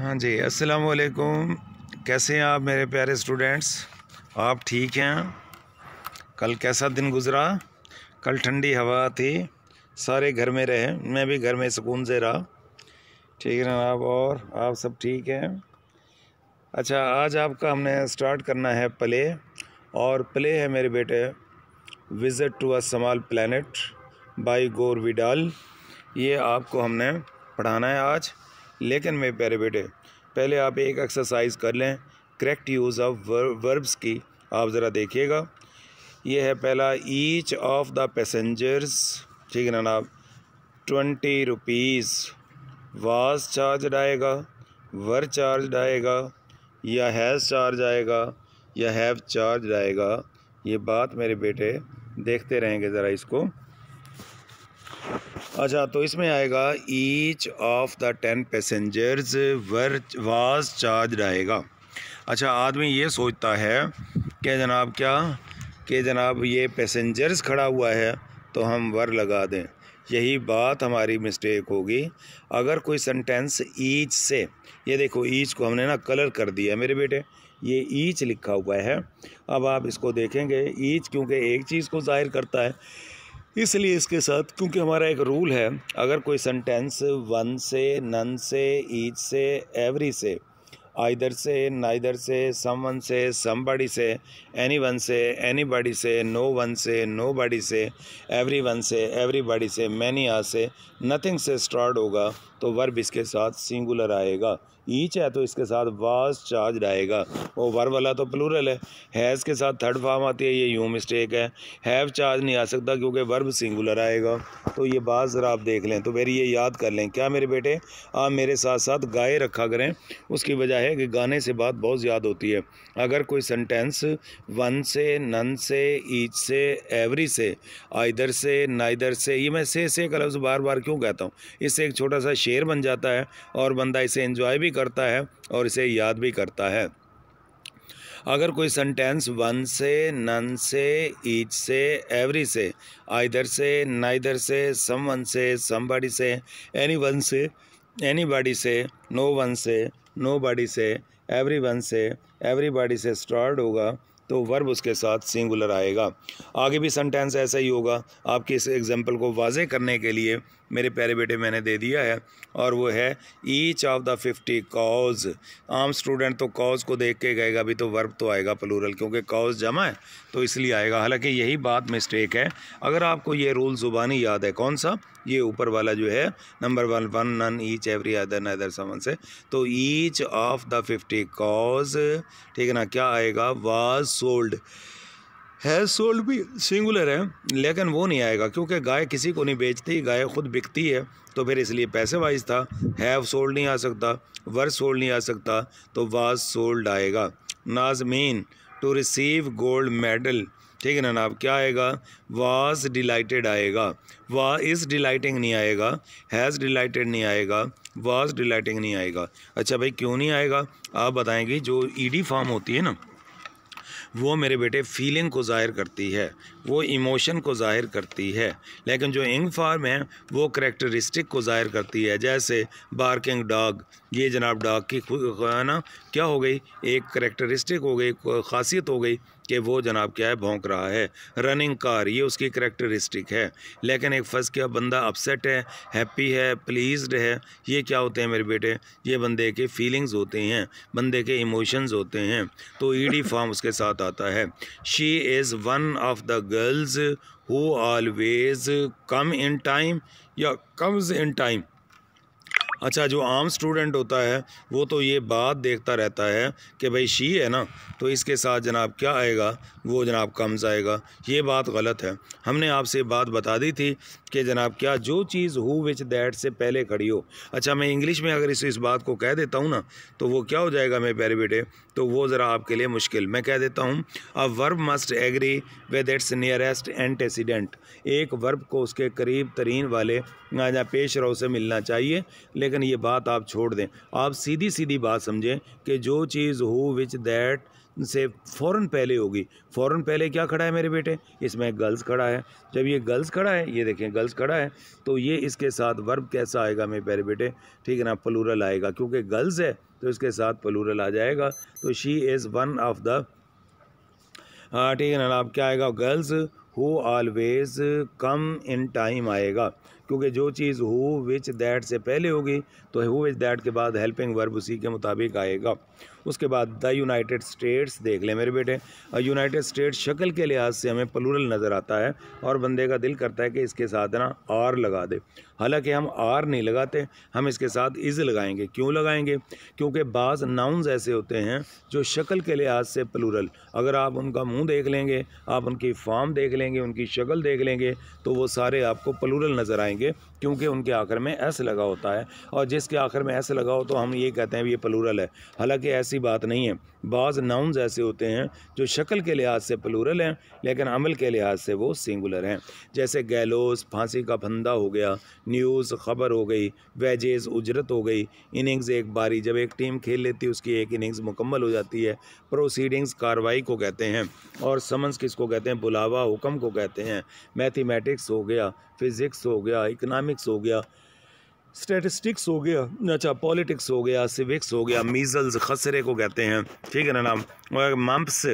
हाँ जी अस्सलाम वालेकुम कैसे हैं आप मेरे प्यारे स्टूडेंट्स आप ठीक हैं कल कैसा दिन गुज़रा कल ठंडी हवा थी सारे घर में रहे मैं भी घर में सुकून से रहा ठीक है ना आप और आप सब ठीक हैं अच्छा आज आपका हमने स्टार्ट करना है प्ले और प्ले है मेरे बेटे visit to a small planet by गोर विडाल ये आपको हमने पढ़ाना है आज लेकिन मेरे प्यारे बेटे पहले आप एक एक्सरसाइज कर लें करेक्ट यूज़ ऑफ वर्ब्स की आप ज़रा देखिएगा ये है पहला ईच ऑफ द पैसेंजर्स ठीक है ना नाब ट्वेंटी रुपीज़ वाज चार्ज आएगा वर चार्ज आएगा या हैज़ चार्ज आएगा या हैव चार्ज आएगा ये बात मेरे बेटे देखते रहेंगे ज़रा इसको अच्छा तो इसमें आएगा each of the ten passengers were was charge आएगा अच्छा आदमी ये सोचता है कि जनाब क्या कि जनाब ये पैसेंजर्स खड़ा हुआ है तो हम वर लगा दें यही बात हमारी मिस्टेक होगी अगर कोई सेंटेंस ईच से ये देखो ईच को हमने ना कलर कर दिया मेरे बेटे ये ईच लिखा हुआ है अब आप इसको देखेंगे ईच क्योंकि एक चीज़ को ज़ाहिर करता है इसलिए इसके साथ क्योंकि हमारा एक रूल है अगर कोई सेंटेंस वन से नन से ईच से एवरी से आइदर से नाइदर से समवन से समबडी से एनी वन से एनी बडी से नो वन से नो बडी से एवरी वन से एवरी बडी से मैनी आ से नथिंग से स्टार्ट होगा तो वर्ब इसके साथ सिंगुलर आएगा ईच है तो इसके साथ वास चार्ज आएगा और वर वाला तो प्लूरल है हैज़ के साथ थर्ड फार्म आती है ये यूँ मिस्टेक है हैव चार्ज नहीं आ सकता क्योंकि वर्ब सिंगुलर आएगा तो ये बात ज़रा आप देख लें तो मेरी ये याद कर लें क्या मेरे बेटे आप मेरे साथ साथ गाय रखा करें उसकी वजह है कि गाने से बात बहुत याद होती है अगर कोई सेंटेंस वन से नन से ईच से एवरी से आइधर से इधर से ये मैं से से का लफ्ज़ बार बार क्यों कहता हूँ इससे एक छोटा सा शेर बन जाता है और बंदा इसे इन्जॉय भी करता है और इसे याद भी करता है अगर कोई सेंटेंस वन से नन से ईच से एवरी से आइदर से नाइदर से सम वन से समबडी से एनी वन से एनी बॉडी से नो वन से नो बॉडी से एवरी वन से एवरी बॉडी से स्टार्ट होगा तो वर्ब उसके साथ सिंगुलर आएगा आगे भी सेंटेंस ऐसा ही होगा आपके इस एग्जाम्पल को वाजे करने के लिए मेरे प्यारे बेटे मैंने दे दिया है और वो है each of the fifty cause आम स्टूडेंट तो कॉज को देख के गएगा अभी तो वर्ब तो आएगा प्लूरल क्योंकि कॉज जमा है तो इसलिए आएगा हालांकि यही बात मिस्टेक है अगर आपको ये रूल ज़ुबानी याद है कौन सा ये ऊपर वाला जो है number one one none each every other neither someone से तो each of the fifty cows ठीक है ना क्या आएगा वाज सोल्ड हेयर सोल्ड भी सिंगुलर है लेकिन वो नहीं आएगा क्योंकि गाय किसी को नहीं बेचती गाय खुद बिकती है तो फिर इसलिए पैसे वाइज था हैव सोल्ड नहीं आ सकता वर सोल्ड नहीं आ सकता तो वाज सोल्ड आएगा Nazmeen to receive gold medal ठीक है ना नाब क्या आएगा वाज डिलाइटेड आएगा वा इस डिलाइटिंग नहीं आएगा हैज़ डिलाइटेड नहीं आएगा वाज डिलाइटिंग नहीं आएगा अच्छा भाई क्यों नहीं आएगा आप बताएंगे जो ईडी e फॉर्म होती है ना वो मेरे बेटे फीलिंग को ज़ाहिर करती है वो इमोशन को ज़ाहिर करती है लेकिन जो इंग फार्म है वो करेक्टरिस्टिक को ज़ाहिर करती है जैसे बार्किंग डॉग ये जनाब डॉग की ना क्या हो गई एक करेक्टरिस्टिक हो गई खासियत हो गई कि वो जनाब क्या है भौंक रहा है रनिंग कार ये उसकी करेक्टरिस्टिक है लेकिन एक फर्स्ट क्या बंदा अपसेट है हैप्पी है प्लीज्ड है ये क्या होते हैं मेरे बेटे ये बंदे के फीलिंग्स होते हैं बंदे के इमोशंस होते हैं तो ईडी e फॉर्म उसके साथ आता है she is one of the girls who always come in time या कम्स इन टाइम अच्छा जो आम स्टूडेंट होता है वो तो ये बात देखता रहता है कि भाई शी है ना तो इसके साथ जनाब क्या आएगा वो जनाब कम्स आएगा ये बात गलत है हमने आपसे बात बता दी थी कि जनाब क्या जो चीज़ हु विच दैट से पहले खड़ी हो अच्छा मैं इंग्लिश में अगर इस इस बात को कह देता हूँ ना तो वो क्या हो जाएगा मेरे प्यारे बेटे तो वो ज़रा आपके लिए मुश्किल मैं कह देता हूँ a verb must agree with its nearest antecedent एक वर्ब को उसके करीब तरीन वाले या पेश रो से मिलना चाहिए लेकिन ये बात आप छोड़ दें आप सीधी सीधी बात समझें कि जो चीज़ हु विच दैट से फ़ौर पहले होगी फ़ौर पहले क्या खड़ा है मेरे बेटे इसमें गर्ल्स खड़ा है जब ये गर्ल्स खड़ा है ये देखें गर्ल्स खड़ा है तो ये इसके साथ वर्ब कैसा आएगा मेरे प्यारे बेटे ठीक है ना पलूरल आएगा क्योंकि गर्ल्स है तो इसके साथ पलूरल आ जाएगा तो she is one of the ठीक है ना आप क्या आएगा girls who always come in time आएगा क्योंकि जो चीज़ हु विच दैट से पहले होगी तो हु विच दैट के बाद हेल्पिंग वर्ब उसी के मुताबिक आएगा उसके बाद द यूनाइटेड स्टेट्स देख लें मेरे बेटे यूनाइटेड स्टेट्स शक्ल के लिहाज से हमें पलूरल नज़र आता है और बंदे का दिल करता है कि इसके साथ ना आर लगा दे हालांकि हम आर नहीं लगाते हम इसके साथ इज़ लगाएंगे क्यों लगाएंगे क्योंकि बाज़ नाउन्स ऐसे होते हैं जो शक्ल के लिहाज से पलूरल अगर आप उनका मुंह देख लेंगे आप उनकी फॉर्म देख लेंगे उनकी शक्ल देख लेंगे तो वो सारे आपको पलूरल नज़र आएंगे क्योंकि उनके आखिर में एस लगा होता है और जिसके आखिर में एस लगा हो तो हम ये कहते हैं ये प्लूरल है हालांकि ऐसी बात नहीं है बाज़ नाउन्स ऐसे होते हैं जो शक्ल के लिहाज से प्लूरल हैं लेकिन अमल के लिहाज से वो सिंगुलर हैं जैसे गैलोस फांसी का फंदा हो गया न्यूज़ ख़बर हो गई वेजेस उजरत हो गई इनिंग्स एक बारी जब एक टीम खेल लेती है उसकी एक इनिंग्स मुकम्मल हो जाती है प्रोसीडिंग्स कार्रवाई को कहते हैं और समन्स किसको कहते हैं बुलावा हुक्म को कहते हैं मैथमेटिक्स हो गया फिज़िक्स हो गया इकनॉमिक्स हो गया स्टेटिस्टिक्स हो गया अच्छा पॉलिटिक्स हो गया सिविक्स हो गया मीज़ल्स खसरे को कहते हैं ठीक है ना नाम और मम्प्स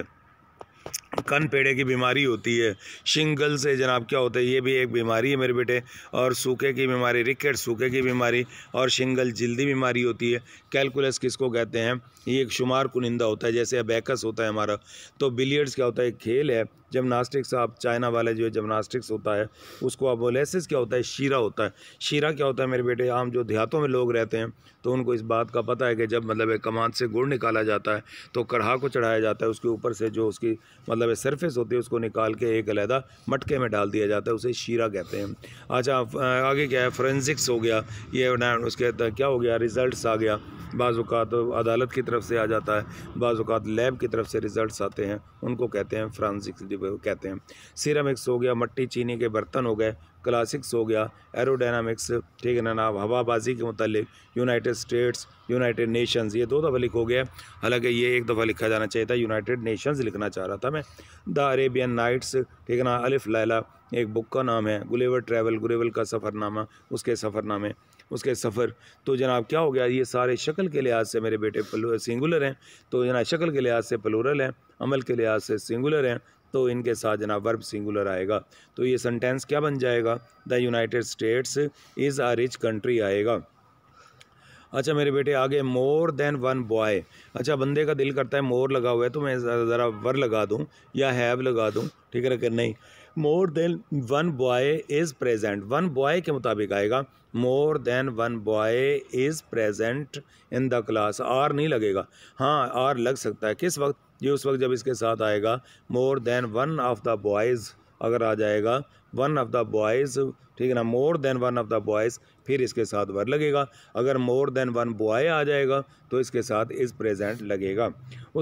कन पेड़े की बीमारी होती है शिंगल से जनाब क्या होता है ये भी एक बीमारी है मेरे बेटे और सूखे की बीमारी रिकेट सूखे की बीमारी और शिंगल जल्दी बीमारी होती है कैलकुलस किसको कहते हैं ये एक शुमार कुनिंदा होता है जैसे अबैकस होता है हमारा तो बिलियर्ड्स क्या होता है खेल है जिमनास्टिक्स आप चाइना वाले जो जिमनास्टिक्स होता है उसको आप ओलेसिस क्या होता है शीरा होता है शीरा क्या होता है मेरे बेटे आम जो देहातों में लोग रहते हैं तो उनको इस बात का पता है कि जब मतलब एक कमान से गुड़ निकाला जाता है तो कढ़ा को चढ़ाया जाता है उसके ऊपर से जो उसकी मतलब सरफेस होती है उसको निकाल के एक अलहदा मटके में डाल दिया जाता है उसे शीरा कहते हैं अच्छा आगे क्या है फ़्रेंसिक्स हो गया ये उसके क्या हो गया रिज़ल्ट आ गया बाज़ात अदालत की तरफ से आ जाता है बाज़ात लैब की तरफ से रिज़ल्ट आते हैं उनको कहते हैं फ्रांसिक्स कहते हैं सीरामिक्स हो गया मट्टी चीनी के बर्तन हो गए क्लासिक्स हो गया एरोडायनामिक्स ठीक है ना नाम हवाबाजी के मतलब यूनाइटेड स्टेट्स यूनाइटेड नेशंस ये दो दफ़ा लिखो गया हालांकि ये एक दफ़ा लिखा जाना चाहिए था यूनाइटेड नेशंस लिखना चाह रहा था मैं द अरेबियन नाइट्स ठीक है ना अलिफ लैला एक बुक का नाम है गुलेवर ट्रैवल गुलेवल का सफ़रनामा उसके सफ़रनामे उसके सफ़र तो जनाब क्या हो गया ये सारे शक्ल के लिहाज से मेरे बेटे सिंगुलर हैं तो जना शक्ल के लिहाज से प्लूरल हैं अमल के लिहाज से सिंगुलर हैं तो इनके साथ जना वर्ब सिंगुलर आएगा तो ये सेंटेंस क्या बन जाएगा the United States is a rich country आएगा अच्छा मेरे बेटे आगे मोर देन वन बॉय अच्छा बंदे का दिल करता है मोर लगा हुआ है तो मैं ज़रा वर लगा दूँ या हैव लगा दूँ ठीक है नहीं more than one boy is present one boy के मुताबिक आएगा more than one boy is present in the class are नहीं लगेगा हाँ आर लग सकता है किस वक्त ये उस वक्त जब इसके साथ आएगा more than one of the boys अगर आ जाएगा वन ऑफ द बॉयज़ ठीक है ना more than one of the boys फिर इसके साथ वर लगेगा अगर मोर देन वन बॉय आ जाएगा तो इसके साथ इस प्रेजेंट लगेगा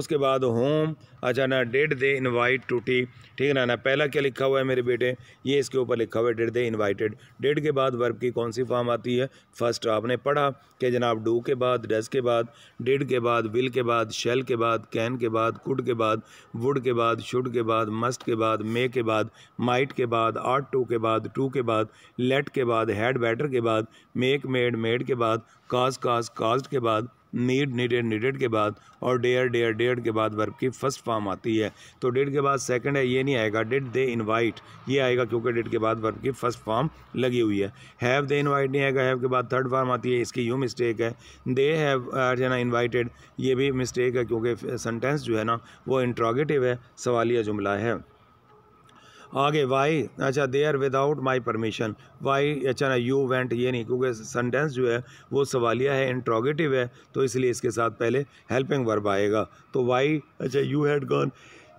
उसके बाद होम अच्छा ना did they invite to tea ठीक है ना ना पहला क्या लिखा हुआ है मेरे बेटे ये इसके ऊपर लिखा हुआ है डेड दे इनवाइटेड डेड के बाद वर्ब की कौन सी फॉर्म आती है फर्स्ट आपने पढ़ा कि जनाब डू के बाद डस के बाद डेड के बाद विल के बाद शेल के बाद कैन के बाद कुड के बाद वुड के बाद शुड के बाद मस्ट के बाद मे के बाद माइट के बाद आर्ट नॉट टू के बाद टू के बाद लेट के बाद हैड बैटर के बाद मेक मेड मेड के बाद काज काज कास्ट के बाद नीड नीडेड नीडेड के बाद और डेयर डेयर डेयर के बाद वर्ब की फर्स्ट फॉर्म आती है तो डेड के बाद सेकंड है ये नहीं आएगा डेड दे इनवाइट ये आएगा क्योंकि डेड के बाद वर्ब की फर्स्ट फॉर्म लगी हुई है हैव दे इनवाइट नहीं आएगा हैव के बाद थर्ड फॉर्म आती है इसकी यू मिस्टेक है दे हैव है ना इन्वाइटेड ये भी मिस्टेक है क्योंकि सेंटेंस जो है ना वो इंट्रोगेटिव है सवालिया जुमला है आगे वाई अच्छा they are without my permission why अच्छा ना यू वेंट ये नहीं क्योंकि सेंटेंस जो है वो सवालिया है इंट्रोगेटिव है तो इसलिए इसके साथ पहले हेल्पिंग वर्ब आएगा तो वाई अच्छा यू हैड गॉन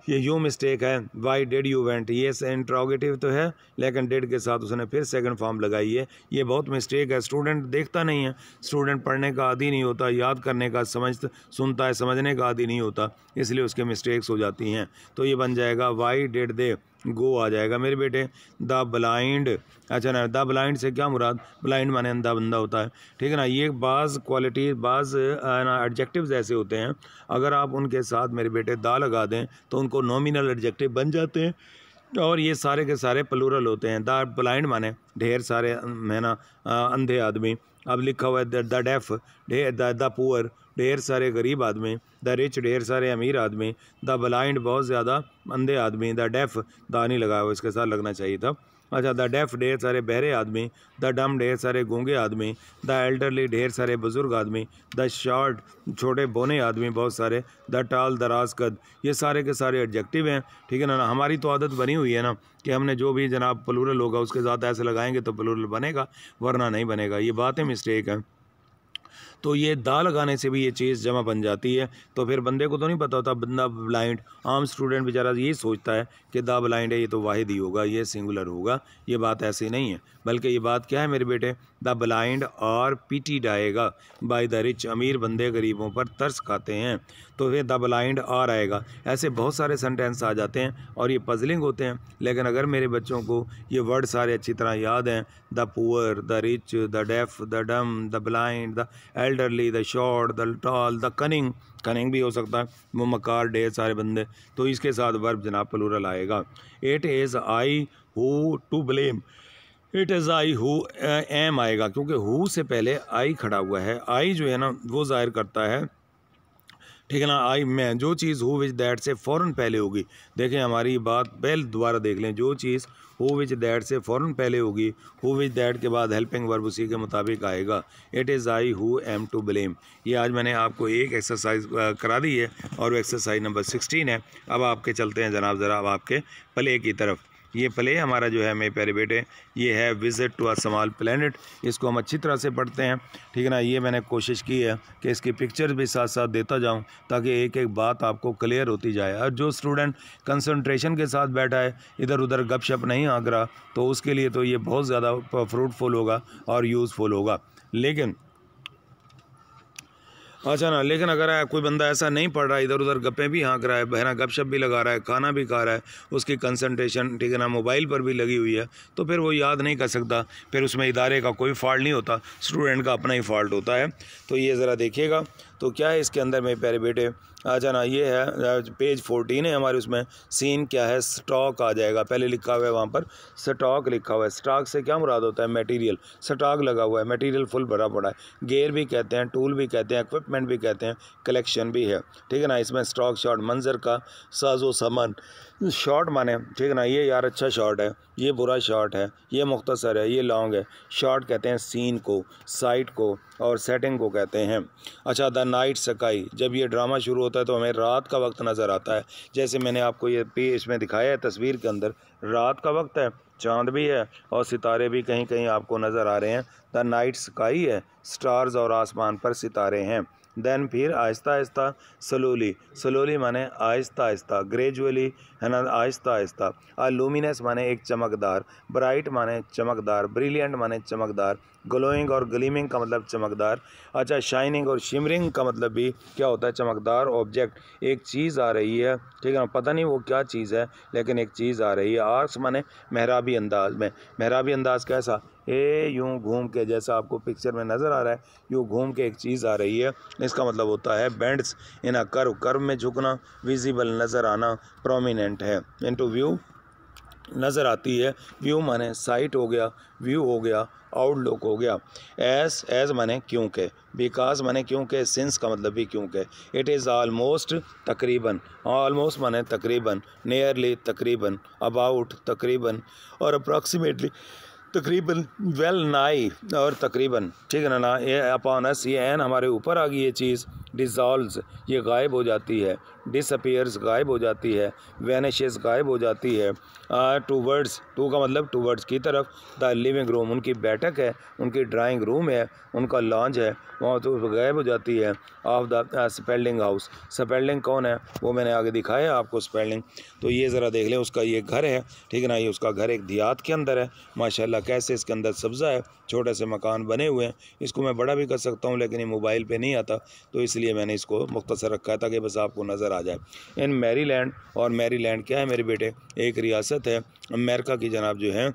ये यू मिस्टेक है वाई डेड यू वेंट ये इंट्रोगेटिव तो है लेकिन डेड के साथ उसने फिर सेकंड फॉर्म लगाई है ये बहुत मिस्टेक है स्टूडेंट देखता नहीं है स्टूडेंट पढ़ने का आदि नहीं होता याद करने का समझ सुनता है समझने का आदि नहीं होता इसलिए उसके मिस्टेक्स हो जाती हैं तो ये बन जाएगा वाई डेड दे गो आ जाएगा मेरे बेटे द ब्लाइंड अच्छा ना द ब्लाइंड से क्या मुराद ब्लाइंड माने अंधा बंदा होता है ठीक है ना ये बाज़ क्वालिटी बाज़ ना एडजेक्टिव्स ऐसे होते हैं अगर आप उनके साथ मेरे बेटे दा लगा दें तो उनको नॉमिनल एडजेक्टिव बन जाते हैं और ये सारे के सारे प्लूरल होते हैं द ब्लाइंड माने ढेर सारे है ना अंधे आदमी अब लिखा हुआ है द डेफ ढेर द पुअर ढेर सारे गरीब आदमी द रिच ढेर सारे अमीर आदमी द ब्लाइंड बहुत ज़्यादा अंधे आदमी द डेफ दानी लगा हुआ इसके साथ लगना चाहिए था अच्छा द डेफ ढेर सारे बहरे आदमी द डम ढेर सारे गूंगे आदमी द एल्डरली ढेर सारे बुजुर्ग आदमी द शॉर्ट छोटे बोने आदमी बहुत सारे द टाल दराज कद ये सारे के सारे एडजेक्टिव हैं ठीक है ना हमारी तो आदत बनी हुई है ना कि हमने जो भी जनाब पलूरल होगा उसके साथ ऐसे लगाएंगे तो पलूरल बनेगा वरना नहीं बनेगा ये बातें मिस्टेक हैं तो ये दा लगाने से भी ये चीज़ जमा बन जाती है तो फिर बंदे को तो नहीं पता होता बंदा ब्लाइंड आम स्टूडेंट बेचारा यही सोचता है कि दा ब्लाइंड है ये तो वाहिद ही होगा ये सिंगुलर होगा ये बात ऐसी नहीं है बल्कि ये बात क्या है मेरे बेटे द ब्लाइंड और पीटी डाएगा बाय द रिच अमीर बंदे गरीबों पर तरस खाते हैं तो फिर द ब्लाइंड और आएगा ऐसे बहुत सारे सेंटेंस आ जाते हैं और ये पजलिंग होते हैं लेकिन अगर मेरे बच्चों को ये वर्ड सारे अच्छी तरह याद हैं the poor the rich the deaf the dumb the blind the elderly the short the tall the cunning cunning भी हो सकता है वो मकार डे सारे बंदे तो इसके साथ वर्ब जनाब प्लूरल आएगा it is I who to blame it is I who am आएगा क्योंकि हु से पहले आई खड़ा हुआ है आई जो है ना वो ज़ाहिर करता है ठीक है ना आई मैं जो चीज़ हु विच दैट से फ़ौर पहले होगी देखें हमारी बात पहले दोबारा देख लें जो चीज़ हु विच दैट से फ़ौरन पहले होगी हु विच दैट के बाद हेल्पिंग वर्ब उसी के मुताबिक आएगा it is I who am to blame ये आज मैंने आपको एक एक्सरसाइज करा दी है और वो एक्सरसाइज नंबर सिक्सटीन है अब आपके चलते हैं जनाब ज़रा अब आपके प्ले की तरफ ये प्ले हमारा जो है मेरे प्यारे बेटे ये है visit to a small planet इसको हम अच्छी तरह से पढ़ते हैं ठीक है ना ये मैंने कोशिश की है कि इसकी पिक्चर भी साथ साथ देता जाऊँ ताकि एक एक बात आपको क्लियर होती जाए और जो स्टूडेंट कंसनट्रेशन के साथ बैठा है इधर उधर गपशप नहीं आग रहा तो उसके लिए तो ये बहुत ज़्यादा फ्रूटफुल होगा और यूज़फुल होगा लेकिन अच्छा ना लेकिन अगर कोई बंदा ऐसा नहीं पढ़ रहा इधर उधर गप्पे भी हाँक रहा है बहना गपशप भी लगा रहा है खाना भी खा रहा है उसकी कंसनट्रेशन ठीक है ना मोबाइल पर भी लगी हुई है तो फिर वो याद नहीं कर सकता फिर उसमें इदारे का कोई फॉल्ट नहीं होता स्टूडेंट का अपना ही फॉल्ट होता है तो ये ज़रा देखिएगा तो क्या है इसके अंदर मेरे प्यारे बेटे आ जाना ये है पेज फोर्टीन है हमारे उसमें सीन क्या है स्टॉक आ जाएगा पहले लिखा हुआ है वहाँ पर स्टॉक लिखा हुआ है स्टॉक से क्या मुराद होता है मटेरियल स्टॉक लगा हुआ है मटेरियल फुल भरा पड़ा है गेयर भी कहते हैं टूल भी कहते हैं इक्विपमेंट भी कहते हैं कलेक्शन भी है ठीक है ना इसमें स्टॉक शॉट मंजर का साजो सामान शॉर्ट माने ठीक ना ये यार अच्छा शॉर्ट है ये बुरा शॉट है ये मुख्तसर है ये लॉन्ग है शॉर्ट कहते हैं सीन को साइट को और सेटिंग को कहते हैं अच्छा द नाइट सकाई जब ये ड्रामा शुरू होता है तो हमें रात का वक्त नज़र आता है जैसे मैंने आपको ये इसमें दिखाया है तस्वीर के अंदर रात का वक्त है चांद भी है और सितारे भी कहीं कहीं आपको नज़र आ रहे हैं द नाइट स्काई है स्टार्स और आसमान पर सितारे हैं देन फिर आहिस्ता आहिस्ता स्लोली स्लोली माने आहिस्ता आहिस्ता ग्रेजुअली है ना आहिस्ता आहिस्ता आ लूमिनस माने एक चमकदार ब्राइट माने चमकदार ब्रिलियंट माने चमकदार ग्लोइंग और ग्लीमिंग का मतलब चमकदार अच्छा शाइनिंग और शिमरिंग का मतलब भी क्या होता है चमकदार ऑब्जेक्ट एक चीज़ आ रही है ठीक है ना पता नहीं वो क्या चीज़ है लेकिन एक चीज़ आ रही है आर्ट्स माने महराबी अंदाज में महराबी अंदाज कैसा ये यूँ घूम के जैसा आपको पिक्चर में नज़र आ रहा है यूँ घूम के एक चीज़ आ रही है इसका मतलब होता है bends in a curve curve में झुकना विजिबल नज़र आना प्रोमिनेंट है इनटू व्यू नज़र आती है व्यू माने साइट हो गया व्यू हो गया आउटलुक हो गया एस एज माने क्योंकि बिकॉज माने क्योंकि सिंस का मतलब भी क्योंकि इट इज़ आलमोस्ट तकरीबन आलमोस्ट माने तकरीबन नियरली तकरीबन अबाउट तकरीबन और अप्रॉक्सीमेटली तकरीबन वेल नाई और तकरीबन ठीक है ना ना ये अपॉन एस ये एन हमारे ऊपर आ गई ये चीज़ डिज़ॉल्व ये गायब हो जाती है डिसअपियर्स गायब हो जाती है वैनिशेस गायब हो जाती है टू वर्ड्स टू का मतलब टू वर्ड्स की तरफ द लिविंग रूम उनकी बैठक है उनकी ड्राइंग रूम है उनका लॉन्च है वहाँ तो गायब हो जाती है of the Spelding house Spelding कौन है वो मैंने आगे दिखाया आपको स्पेल्डिंग तो ये ज़रा देख लें उसका ये घर है ठीक है ना ये उसका घर एक देहात के अंदर है माशाला कैसे इसके अंदर सब्ज़ा है छोटे से मकान बने हुए हैं इसको मैं बड़ा भी कर सकता हूँ लेकिन ये मोबाइल पर नहीं आता तो इसलिए मैंने इसको मुख्तर रखा था कि बस आपको नज़र आ आ जाए इन मैरीलैंड और मैरीलैंड क्या है मेरे बेटे एक रियासत है अमेरिका की जनाब जो है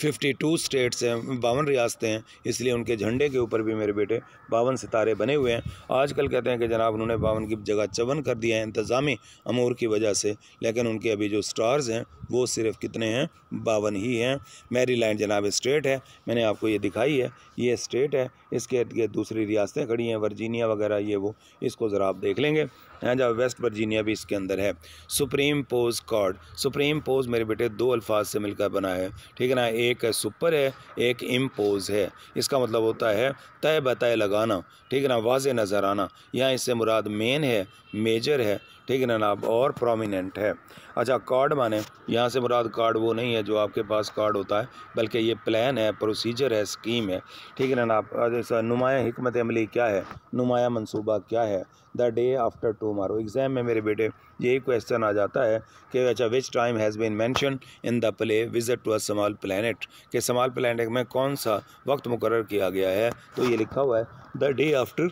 फिफ्टी टू स्टेट्स हैं बावन रियासतें हैं इसलिए उनके झंडे के ऊपर भी मेरे बेटे बावन सितारे बने हुए हैं आजकल कहते हैं कि जनाब उन्होंने बावन की जगह चवन कर दिया है इंतज़ामी अमूर की वजह से लेकिन उनके अभी जो स्टार्स हैं वो सिर्फ कितने हैं बावन ही हैं मैरीलैंड जनाब स्टेट है मैंने आपको ये दिखाई है ये स्टेट है इसके दूसरी रियासतें खड़ी हैं वर्जीनिया वगैरह ये वो इसको ज़रा आप देख लेंगे जब वेस्ट वर्जीनिया भी इसके अंदर है supreme pose chord supreme pose मेरे बेटे दो अल्फाज से मिलकर बना है ठीक है ना एक है सुपर है एक इम्पोज है इसका मतलब होता है तय बताए लगाना ठीक है ना वाज नज़र आना यहाँ इससे मुराद मेन है मेजर है ठीक है ना नाब और प्रोमिनेंट है अच्छा कार्ड माने यहाँ से मुराद कार्ड वो नहीं है जो आपके पास कार्ड होता है बल्कि ये प्लान है प्रोसीजर है स्कीम है ठीक है ना नाब जैसा अच्छा, नुमाया हमत अमली क्या है नुमाया मनसूबा क्या है the day after tomorrow exam में मेरे बेटे यही क्वेश्चन आ जाता है कि अच्छा which time has been mentioned in the play visit to a small planet कि समाल प्लानट में कौन सा वक्त मुकर किया गया है तो ये लिखा हुआ है द डे आफ्टर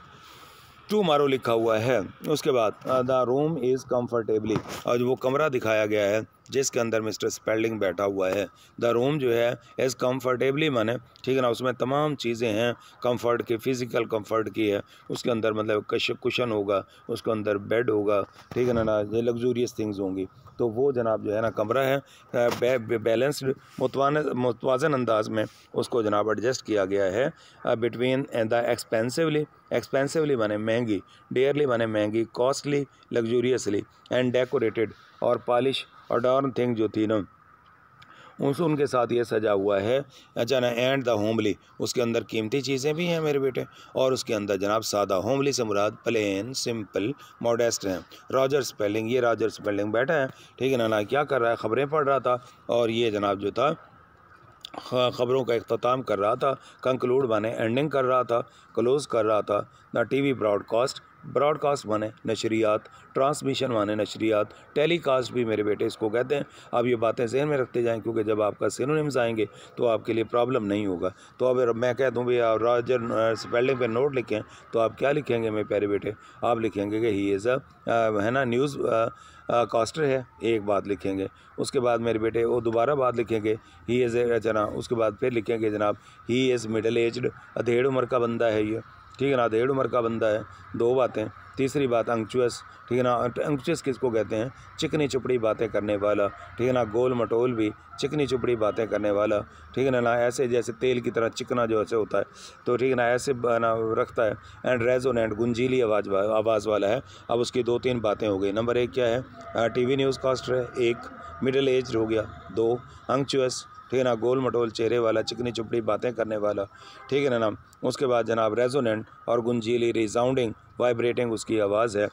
टू मारो लिखा हुआ है उसके बाद द रूम इज़ कम्फर्टेबली और जो वो कमरा दिखाया गया है जिसके अंदर मिस्टर स्पेल्डिंग बैठा हुआ है द रूम जो है इस कम्फर्टेबली माने ठीक है ना उसमें तमाम चीज़ें हैं कम्फर्ट की फ़िज़िकल कम्फर्ट की है उसके अंदर मतलब कश कुशन होगा उसके अंदर बेड होगा ठीक है ना ना ये लग्जूरियस थिंग्स होंगी तो वो जनाब जो है ना कमरा है बैलेंसड मुतवान मुतवाजन अंदाज में उसको जनाब एडजस्ट किया गया है बिटवीन द एक्सपेंसिवली एक्सपेंसिवली माने महंगी डेयरली माने महंगी कॉस्टली लग्जूरियसली एंड डेकोरेटेड और पॉलिश अडॉर्न थिंग जो थी ना उस उनके साथ ये सजा हुआ है ना एंड द होमली उसके अंदर कीमती चीज़ें भी हैं मेरे बेटे और उसके अंदर जनाब सादा होमली से मुराद प्लेन सिंपल मॉडेस्ट हैं रॉजर स्पेलिंग ये रॉजर स्पेलिंग बैठा है ठीक है ना ना क्या कर रहा है ख़बरें पढ़ रहा था और ये जनाब जो था ख़बरों का अख्ताम कर रहा था कंक्लूड बने एंडिंग कर रहा था क्लोज़ कर रहा था ना टी वी ब्रॉडकास्ट ब्रॉडकास्ट माने नशरियात ट्रांसमिशन माने नशरियात टेलीकास्ट भी मेरे बेटे इसको कहते हैं आप ये बातें जहन में रखते जाएं क्योंकि जब आपका सिनोनिम्स आएंगे तो आपके लिए प्रॉब्लम नहीं होगा तो अब मैं कह दूँ आप राजर स्पेलिंग पे नोट लिखें तो आप क्या लिखेंगे मेरे प्यारे बेटे आप लिखेंगे कि ही इज़ अ है ना न्यूज़ कास्टर है एक बात लिखेंगे उसके बाद मेरे बेटे वो दोबारा बात लिखेंगे ही इज़ जना उसके बाद फिर लिखेंगे जनाब ही इज़ मिडल एजड अधेड़ उम्र का बंदा है ये ठीक है ना देड़ तो उम्र का बंदा है दो बातें तीसरी बात अंकचुअस ठीक है ना अंक्चुअस किसको कहते हैं चिकनी चुपड़ी बातें करने वाला ठीक है ना गोल मटोल भी चिकनी चुपड़ी बातें करने वाला ठीक है ना ऐसे जैसे तेल की तरह चिकना जो ऐसे होता है तो ठीक है ना ऐसे ना रखता है एंड रेजोनेंट गुंजीली आवाज़ आवाज़ वाला है अब उसकी दो तीन बातें हो गई नंबर एक क्या है टी न्यूज़ कास्टर है एक मिडिल एज हो गया दो अंकचुअस ठीक है ना गोल मटोल चेहरे वाला चिकनी चुपड़ी बातें करने वाला ठीक है ना ना उसके बाद जनाब रेजोनेंट और गुंजीली रिजाउंडिंग वाइब्रेटिंग उसकी आवाज़ है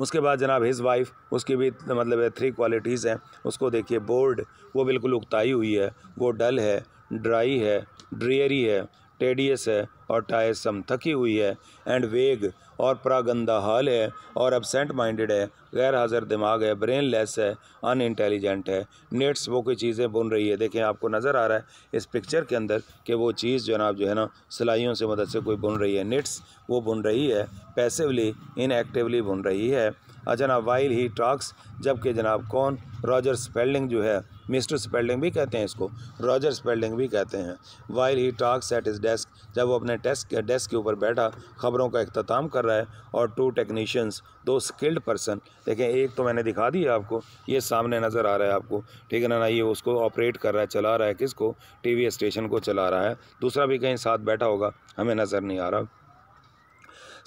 उसके बाद जनाब हिज़ वाइफ उसकी भी मतलब है थ्री क्वालिटीज़ हैं उसको देखिए बोर्ड वो बिल्कुल उगताई हुई है वो डल है ड्राई है ड्रियरी है टेडियस है और टायसम थकी हुई है एंड वेग और प्रागंदा हाल है और अबसेंट माइंडेड है गैर हाजिर दिमाग है ब्रेन लेस है अन इंटेलिजेंट है नेट्स वो कोई चीज़ें बुन रही है देखें आपको नज़र आ रहा है इस पिक्चर के अंदर कि वो चीज़ जनाब जो है ना सिलाइयों से मदद से कोई बुन रही है नेट्स वो बुन रही है पैसिवली इनएक्टिवली बुन रही है अजना वाइल ही टॉक्स जबकि जनाब कौन रॉजर स्पेल्डिंग जो है मिस्टर स्पेल्डिंग भी कहते हैं इसको रॉजर स्पेल्डिंग भी कहते हैं while he talks at his desk जब वो अपने डेस्क डेस्क के ऊपर बैठा ख़बरों का अख्ताम कर रहा है और टू टेक्नीशियंस दो स्किल्ड पर्सन देखें एक तो मैंने दिखा दिया आपको ये सामने नज़र आ रहा है आपको ठीक है ना ना ये उसको ऑपरेट कर रहा है चला रहा है किसको वी स्टेशन को चला रहा है दूसरा भी कहीं साथ बैठा होगा हमें नज़र नहीं आ रहा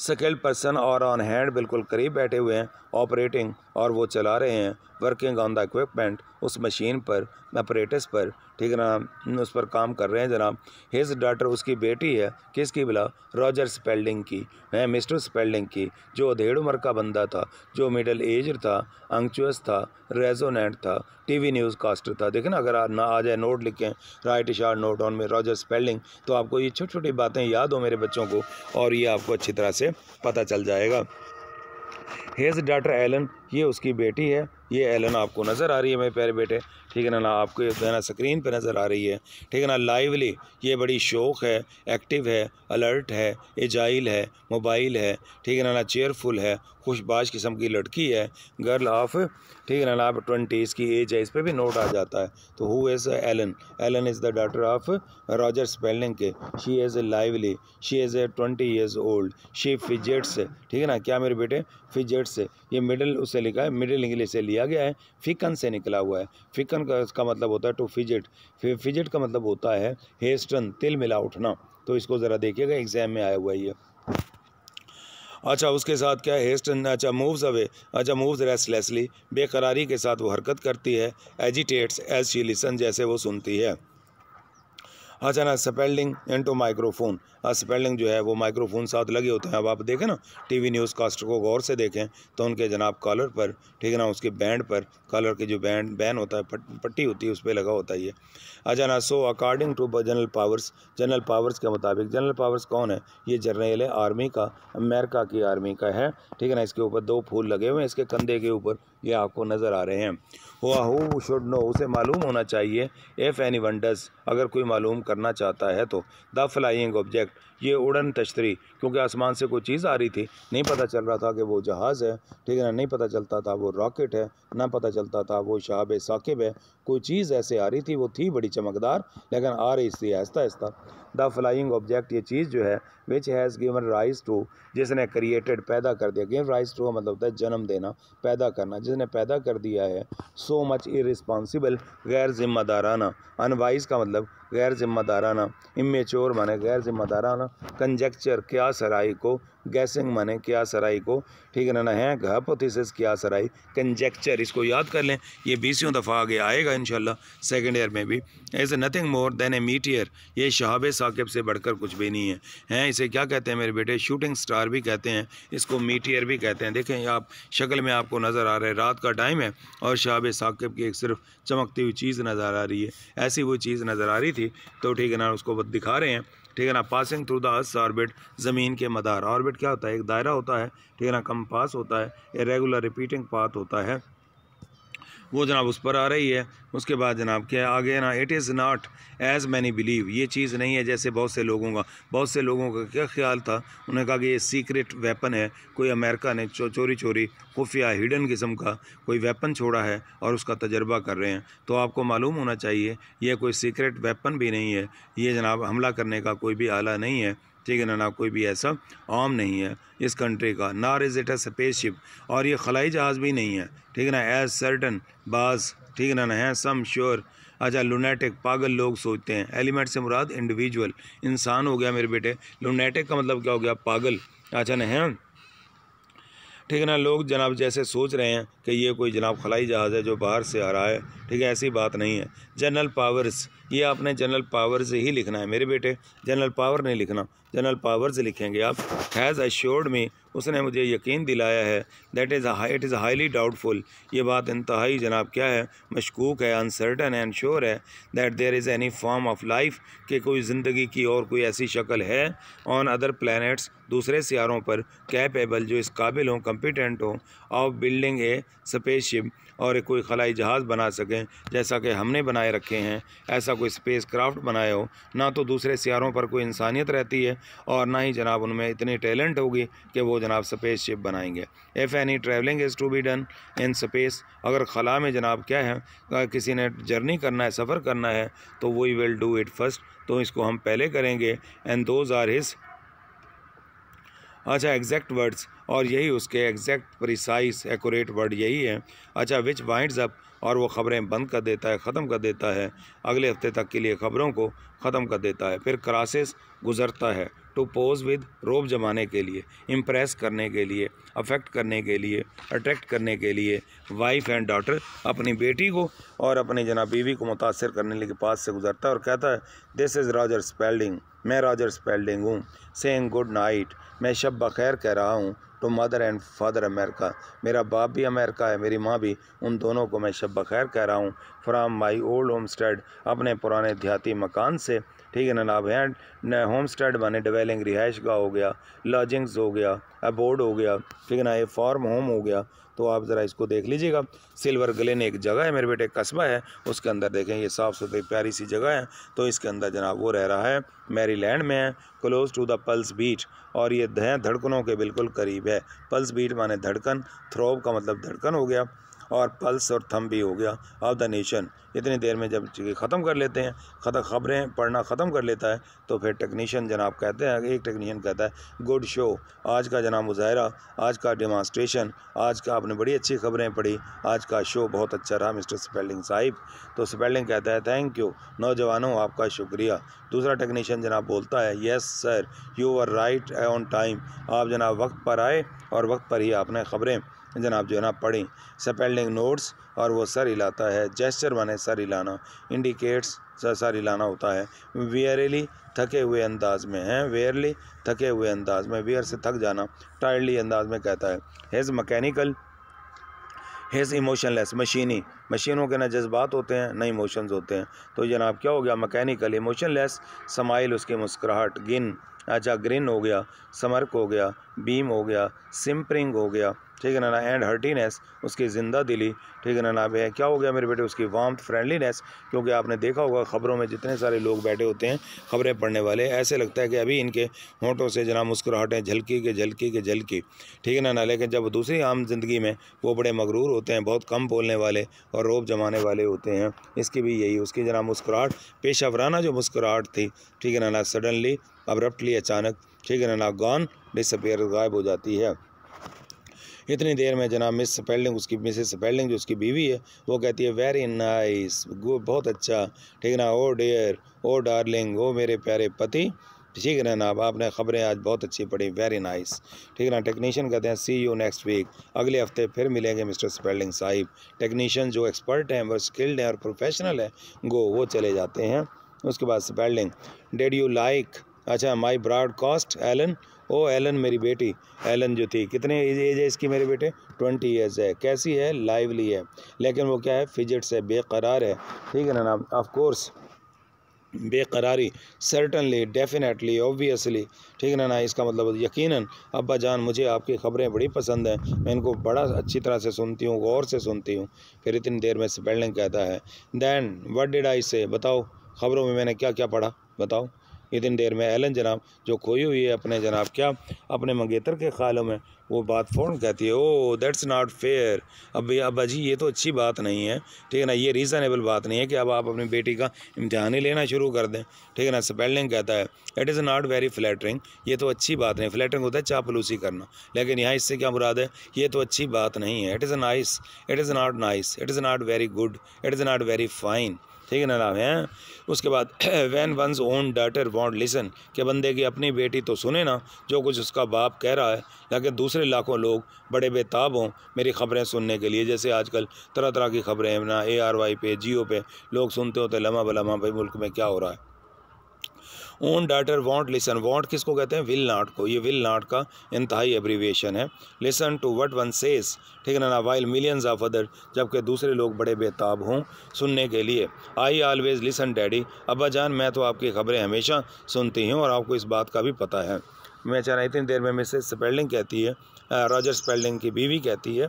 स्किल्ड पर्सन और ऑन हैंड बिल्कुल करीब बैठे हुए हैं ऑपरेटिंग और वो चला रहे हैं वर्किंग ऑन द इक्विपमेंट उस मशीन पर अपरेटस पर ठीक है ना उस पर काम कर रहे हैं जनाब हिज डॉटर उसकी बेटी है किसकी बिला रॉजर स्पेल्डिंग की है मिस्टर स्पेल्डिंग की जो अधेड़ उम्र का बंदा था जो मिडल एज था अंक्चुअस था रेजोनेंट था टीवी न्यूज़ कास्टर था देखें ना अगर ना आ जाए नोट लिखें राइट शार्ट नोट ऑन में रॉजर स्पेल्डिंग तो आपको ये छोटी छोटी बातें याद हो मेरे बच्चों को और ये आपको अच्छी तरह से पता चल जाएगा हेज़ डॉटर एलन ये उसकी बेटी है ये एलन आपको नज़र आ रही है मेरे प्यारे बेटे ठीक है ना ना आपको ना स्क्रीन पे नज़र आ रही है ठीक है ना लाइवली ये बड़ी शौक़ है एक्टिव है अलर्ट है एजाइल है मोबाइल है ठीक है ना ना चेयरफुल है खुशबाज किस्म की लड़की है गर्ल ऑफ ठीक है ना ना आप ट्वेंटीज़ की एज है इस पर भी नोट आ जाता है तो who is Ellen Ellen is the daughter of Roger Spelding के she is a lively she is a twenty years old she fidgets ठीक है ना क्या मेरे बेटे फिजेट्स ये मिडल उस से लिखा है मिडिल इंग्लिश से लिया गया है फिकन से निकला हुआ है फिकन का इसका मतलब होता है टू फिजिट फिजिट का मतलब होता है हेस्टन तिल मिला उठना तो इसको ज़रा देखिएगा एग्जाम में आया हुआ ये अच्छा उसके साथ क्या है हेस्टन अच्छा मूव्स अवे अच्छा मूव्स रेस्टलेसली बेकरारी के साथ वो हरकत करती है एजिटेट्स एज शी लिसन जैसे वो सुनती है अचानक स्पेल्डिंग इंटू माइक्रोफोन स्पेल्डिंग जो है वो माइक्रोफोन साथ लगे होते हैं अब आप देखें ना टीवी न्यूज़ कास्टर को गौर से देखें तो उनके जनाब कॉलर पर ठीक है ना उसके बैंड पर कॉलर के जो बैंड बैन होता है पट्टी होती है उस पर लगा होता है ये अचानक so according to general powers general powers के मुताबिक जनरल पावर्स कौन है ये जनरल है आर्मी का अमेरिका की आर्मी का है ठीक है ना इसके ऊपर दो फूल लगे हुए हैं इसके कंधे के ऊपर ये आपको नज़र आ रहे हैं हो शुड नो उसे मालूम होना चाहिए एफ़ एनी वनडस अगर कोई मालूम करना चाहता है तो द फ्लाइंग ऑब्जेक्ट ये उड़न तश्तरी क्योंकि आसमान से कोई चीज़ आ रही थी नहीं पता चल रहा था कि वो जहाज़ है ठीक है ना नहीं पता चलता था वो रॉकेट है ना पता चलता था वो शहाब साकिब है कोई चीज़ ऐसे आ रही थी वो थी बड़ी चमकदार लेकिन आ रही थी आहिस्ता आहिस्ता द फ्लाइंग ऑब्जेक्ट ये चीज़ जो है which has given rise to जिसने क्रिएटेड पैदा कर दिया गिवन राइज टू मतलब होता है जन्म देना पैदा करना जिसने पैदा कर दिया है सो मच इरिस्पॉन्सिबल गैर जिम्मेदाराना अनवाइज का मतलब गैर ज़िम्मेदाराना इमेचोर माने गैर ज़िम्मेदाराना कंजेक्चर क्या सराई को गैसिंग माने क्या सराई को ठीक है ना है हाइपोथेसिस क्या सराई कंजेक्चर इसको याद कर लें ये बीसियों दफ़ा आगे आएगा इन सेकेंड ईयर में भी is nothing more than a meteor ये शहाब साकिब से बढ़कर कुछ भी नहीं है हैं इसे क्या कहते हैं मेरे बेटे शूटिंग स्टार भी कहते हैं इसको मीटियर भी कहते हैं देखें आप शक्ल में आपको नज़र आ रहा है रात का टाइम है और शहाब साकिब की एक सिर्फ चमकती हुई चीज़ नज़र आ रही है ऐसी वो चीज़ नज़र आ रही थी तो ठीक है ना उसको दिखा रहे हैं ठीक है ना passing through the earth orbit ज़मीन के मदार ऑर्बिट क्या होता है एक दायरा होता है ठीक है ना कम पास होता है ए रेगुलर रिपीटिंग पाथ होता है वो जनाब उस पर आ रही है उसके बाद जनाब क्या आगे ना it is not as many believe ये चीज़ नहीं है जैसे बहुत से लोगों का बहुत से लोगों का क्या ख्याल था उन्होंने कहा कि ये सीक्रेट वेपन है कोई अमेरिका ने चो, चोरी चोरी खुफिया हिडन किस्म का कोई वेपन छोड़ा है और उसका तजर्बा कर रहे हैं तो आपको मालूम होना चाहिए यह कोई सीक्रेट वेपन भी नहीं है ये जनाब हमला करने का कोई भी आला नहीं है ठीक है ना ना कोई भी ऐसा आम नहीं है इस कंट्री का नार is it a space ship और ये खलाई जहाज़ भी नहीं है ठीक है ना एज सर्टन बाज ठीक है ना ना है सम श्योर अच्छा लूनेटिक पागल लोग सोचते हैं एलिमेंट से मुराद इंडिविजुअल इंसान हो गया मेरे बेटे लूनेटिक का मतलब क्या हो गया पागल अच्छा ना है ठीक है ना लोग जनाब जैसे सोच रहे हैं कि ये कोई जनाब खलाई जहाज़ है जो बाहर से आ रहा है ठीक है ऐसी बात नहीं है जनरल पावर्स ये आपने जनरल पावर्स ही लिखना है मेरे बेटे जनरल पावर नहीं लिखना जनरल पावर्स लिखेंगे आप हैज़ अश्योर्ड में उसने मुझे यकीन दिलाया है that is it is highly doubtful ये बात इंतहाई जनाब क्या है मशकूक है अनसर्टन है अनश्योर है that there is any form of life कि कोई ज़िंदगी की और कोई ऐसी शक्ल है ऑन अदर प्लानट्स दूसरे सियारों पर कैपेबल जो इस काबिल हों कम्पिटेंट हों of building a space ship और कोई खलाई जहाज़ बना सकें जैसा कि हमने बनाए रखे हैं ऐसा कोई स्पेस क्राफ्ट बनाया हो ना तो दूसरे सियारों पर कोई इंसानियत रहती है और ना ही जनाब उनमें इतनी टैलेंट होगी कि वो जनाब स्पेस शिप बनाएंगे if any travelling is to be done in space अगर खला में जनाब क्या है किसी ने जर्नी करना है सफ़र करना है तो we will do it first तो इसको हम पहले करेंगे एंड दोज आर हिज अच्छा एग्जैक्ट वर्ड्स और यही उसके एग्जैक्ट प्रिसाइस एक्यूरेट वर्ड यही है अच्छा विच वाइंड्स अप और वो ख़बरें बंद कर देता है ख़त्म कर देता है अगले हफ्ते तक के लिए ख़बरों को ख़त्म कर देता है फिर क्रासेस गुजरता है टू पोज विद रोब जमाने के लिए इम्प्रेस करने के लिए अफेक्ट करने के लिए अट्रैक्ट करने के लिए वाइफ एंड डॉटर अपनी बेटी को और अपने जना बीवी को मुतासर करने के पास से गुजरता है और कहता है दिस इज़ राजर स्पेल्डिंग मैं राजर स्पेल्डिंग हूँ सेंग गुड नाइट मैं शब बखैर कह रहा हूँ टू तो मदर एंड फादर अमेरिका मेरा बाप भी अमेरिका है मेरी माँ भी उन दोनों को मैं शब खैर कह रहा हूँ from my old homestead अपने पुराने देहाती मकान से ठीक है ना नाब हैं होम स्टेड बने डिवेलिंग रिहाइश का हो गया लॉजिंग्स हो गया अबोर्ड हो गया ठीक है ना ये फॉर्म होम हो गया तो आप ज़रा इसको देख लीजिएगा सिल्वर ग्लेन एक जगह है मेरे बेटे एक कस्बा है उसके अंदर देखें ये साफ़ सुथरी प्यारी सी जगह है तो इसके अंदर जनाब वो रह रहा है मैरीलैंड में है close to the pulse beat और ये हैं धड़कनों के बिल्कुल करीब है पल्स बीट माने धड़कन थ्रोब का मतलब धड़कन हो गया और पल्स और थम भी हो गया ऑफ द नेशन इतनी देर में जब ख़त्म कर लेते हैं खत ख़बरें पढ़ना ख़त्म कर लेता है तो फिर टेक्नीशियन जनाब कहते हैं एक टेक्नीशियन कहता है गुड शो आज का जनाब मुजाहरा आज का डेमॉन्स्ट्रेशन आज का आपने बड़ी अच्छी ख़बरें पढ़ी आज का शो बहुत अच्छा रहा मिस्टर स्पेलिंग साहिब तो स्पेलिंग कहता है थैंक यू नौजवानों आपका शुक्रिया दूसरा टेक्नीशियन जनाब बोलता है yes sir you are right on time आप जनाब वक्त पर आए और वक्त पर ही आपने ख़बरें जनाब जो है ना पढ़ें स्पेलिंग नोट्स और वो सर हिलाता है जेस्चर माने सर हिलाना इंडिकेट्स सर हिलाना होता है वेयरली थके हुए अंदाज में हैं वेयरली थके हुए अंदाज में वेयर से थक जाना टायर्डली अंदाज में कहता है हेज मकैनिकल इमोशन इमोशनलेस मशीनी मशीनों के ना जज्बात होते हैं ना इमोशंस होते हैं तो जनाब क्या हो गया मकैनिकल इमोशनलेस समाइल उसकी मुस्कुराहट गिन अच्छा ग्रिन हो गया समर्क हो गया बीम हो गया सिम्परिंग हो गया ठीक है ना ना एंड हर्टीनेस उसकी ज़िंदा दिली ठीक है ना ना भैया क्या हो गया मेरे बेटे उसकी वाम फ्रेंडलीनेस क्योंकि आपने देखा होगा ख़बरों में जितने सारे लोग बैठे होते हैं खबरें पढ़ने वाले ऐसे लगता है कि अभी इनके होंठों से जना मुस्कुराहटें झलकी के झलकी के झलकी ठीक है ना ना लेकिन जब दूसरी आम ज़िंदगी में वो बड़े मगरूर होते हैं बहुत कम बोलने वाले और रोब जमाने वाले होते हैं इसकी भी यही उसकी जना मुस्कुराहट पेशावराना जो मुस्कुराहट थी ठीक है ना ना सडनली अब्रप्टली अचानक ठीक है ना ना गॉन डिसअपेयर गायब हो जाती है इतनी देर में जनाब मिस स्पेल्डिंग उसकी मिसेस स्पेल्डिंग जो उसकी बीवी है वो कहती है वेरी नाइस बहुत अच्छा ठीक ना ओ डियर ओ डार्लिंग ओ मेरे प्यारे पति ठीक है ना आपने ख़बरें आज बहुत अच्छी पढ़ी वेरी नाइस ठीक है ना टेक्नीशियन कहते हैं सी यू नेक्स्ट वीक अगले हफ्ते फिर मिलेंगे मिस्टर स्पेल्डिंग साहिब टेक्नीशियन जो एक्सपर्ट हैं वो स्किल्ड हैं और प्रोफेशनल हैं गो वो चले जाते हैं उसके बाद स्पेल्डिंग डेड यू लाइक अच्छा my broadcast Ellen O Ellen मेरी बेटी एलन जो थी कितने एज है इसकी मेरे बेटे ट्वेंटी ईयर्स है कैसी है लाइवली है लेकिन वो क्या है फिजट्स है बेकरार है ठीक है ना नाम ऑफकोर्स बेकरारी सर्टनली डेफिनेटली ओबियसली ठीक है ना ना इसका मतलब यकीनन अब्बा जान मुझे आपकी ख़बरें बड़ी पसंद हैं मैं इनको बड़ा अच्छी तरह से सुनती हूँ गौर से सुनती हूँ फिर इतनी देर में स्पेलिंग कहता है दैन वट डिड आई से बताओ ख़बरों में मैंने क्या क्या पढ़ा बताओ इतनी देर में एलन जनाब जो खोई हुई है अपने जनाब क्या अपने मंगेतर के ख्यालों में वो बात फ़ौरन कहती है ओ दैट्स नॉट फेयर अब अब जी ये तो अच्छी बात नहीं है ठीक है ना ये रीज़नेबल बात नहीं है कि अब आप अपनी बेटी का इम्तहान ही लेना शुरू कर दें ठीक है ना स्पेलिंग कहता है it is not very flattering ये तो अच्छी बात नहीं फ्लैटरिंग होता है चापलूसी करना लेकिन यहाँ इससे क्या मुराद है ये तो अच्छी बात नहीं है it is nice it is not nice it is not very good it is not very fine ठीक है ना नाम है उसके बाद when one's own daughter won't listen के बंदे की अपनी बेटी तो सुने ना जो कुछ उसका बाप कह रहा है लेकिन दूसरे लाखों लोग बड़े बेताब हों मेरी ख़बरें सुनने के लिए जैसे आजकल तरह तरह की खबरें हैं ना ए आर वाई पे जियो पे लोग सुनते होते लमा बलमा भाई मुल्क में क्या हो रहा है own daughter won't listen won't किसको कहते हैं विल नाट को ये विल नाट का इंतहाई एब्रीविएशन है listen to what one says ठीक है ना वाइल मिलियंस ऑफ अदर जबकि दूसरे लोग बड़े बेताब हों सुनने के लिए आई ऑलवेज लिसन डैडी अबा जान मैं तो आपकी खबरें हमेशा सुनती हूँ और आपको इस बात का भी पता है मैं चाह रहा इतनी देर में मिसेज स्पेलिंग कहती है रॉजर स्पेल्डिंग की बीवी कहती है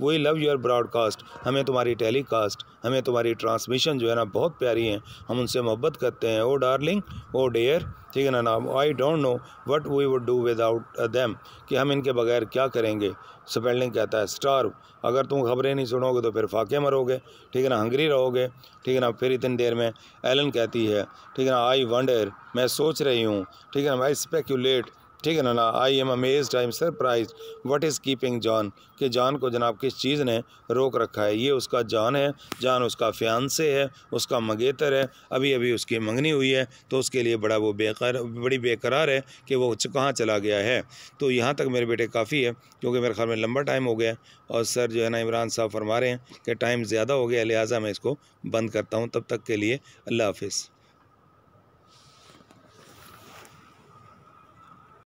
वही लव योर ब्रॉडकास्ट हमें तुम्हारी टेलीकास्ट हमें तुम्हारी ट्रांसमिशन जो है ना बहुत प्यारी है हम उनसे मोहब्बत करते हैं ओ डार्लिंग ओ डेयर ठीक है ना नाम I don't know what we would do without them कि हम इनके बगैर क्या करेंगे स्पेल्डिंग कहता है स्टार अगर तुम खबरें नहीं सुनोगे तो फिर फाके मरोगे ठीक है ना हंगरी रहोगे ठीक है ना फिर इतनी देर में एलन कहती है ठीक है ना आई वंडर मैं सोच रही हूँ ठीक है ना आई स्पेक्यूलेट ठीक है ना ना I am amazed I am surprised what is keeping John कि जॉन को जनाब किस चीज़ ने रोक रखा है ये उसका जॉन है जॉन उसका से है उसका मंगेतर है अभी अभी उसकी मंगनी हुई है तो उसके लिए बड़ा वो बेकर बड़ी बेकरार है कि वो कहाँ चला गया है तो यहाँ तक मेरे बेटे काफ़ी है क्योंकि मेरे ख्याल में लंबा टाइम हो गया और सर जो है ना इमरान साहब फरमा रहे हैं कि टाइम ज़्यादा हो गया लिहाजा मैं इसको बंद करता हूँ तब तक के लिए अल्लाह हाफिज़